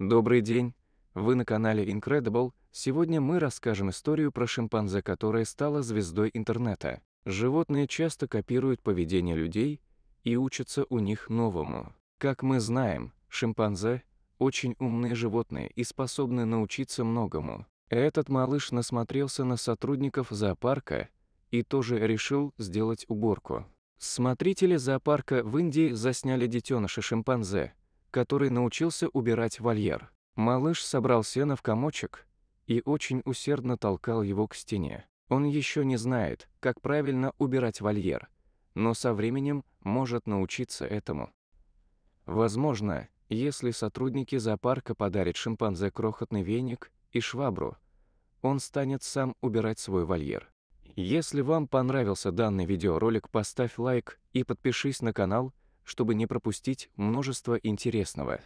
Добрый день! Вы на канале Incredible. Сегодня мы расскажем историю про шимпанзе, которая стала звездой интернета. Животные часто копируют поведение людей и учатся у них новому. Как мы знаем, шимпанзе – очень умные животные и способны научиться многому. Этот малыш насмотрелся на сотрудников зоопарка и тоже решил сделать уборку. Смотрители зоопарка в Индии засняли детеныша шимпанзе – который научился убирать вольер. Малыш собрал сено в комочек и очень усердно толкал его к стене. Он еще не знает, как правильно убирать вольер, но со временем может научиться этому. Возможно, если сотрудники зоопарка подарят шимпанзе крохотный веник и швабру, он станет сам убирать свой вольер. Если вам понравился данный видеоролик, поставь лайк и подпишись на канал – чтобы не пропустить множество интересного.